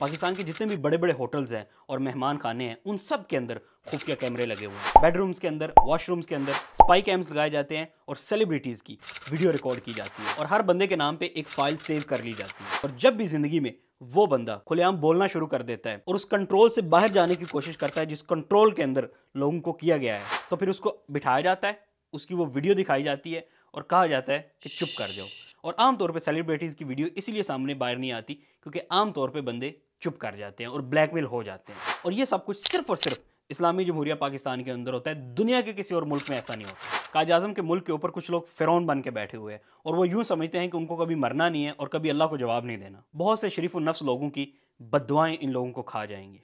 पाकिस्तान के जितने भी बड़े बड़े होटल्स हैं और मेहमान खाने हैं उन सब के अंदर खुफिया कैमरे लगे हुए हैं बेडरूम्स के अंदर वॉशरूम्स के अंदर स्पाई कैम्स लगाए जाते हैं और सेलिब्रिटीज़ की वीडियो रिकॉर्ड की जाती है और हर बंदे के नाम पे एक फाइल सेव कर ली जाती है और जब भी ज़िंदगी में वो बंदा खुलेआम बोलना शुरू कर देता है और उस कंट्रोल से बाहर जाने की कोशिश करता है जिस कंट्रोल के अंदर लोगों को किया गया है तो फिर उसको बिठाया जाता है उसकी वो वीडियो दिखाई जाती है और कहा जाता है कि चुप कर जाओ और आमतौर पर सेलिब्रिटीज़ की वीडियो इसलिए सामने बाहर नहीं आती क्योंकि आमतौर पर बंदे चुप कर जाते हैं और ब्लैकमेल हो जाते हैं और ये सब कुछ सिर्फ और सिर्फ इस्लामी जमहूरिया पाकिस्तान के अंदर होता है दुनिया के किसी और मुल्क में ऐसा नहीं होता काज आजम के मुल्क के ऊपर कुछ लोग फ़िरौन बन के बैठे हुए हैं और वो यूँ समझते हैं कि उनको कभी मरना नहीं है और कभी अल्लाह को जवाब नहीं देना बहुत से शरीफ नफ्स लोगों की बदवाएँ इन लोगों को खा जाएंगी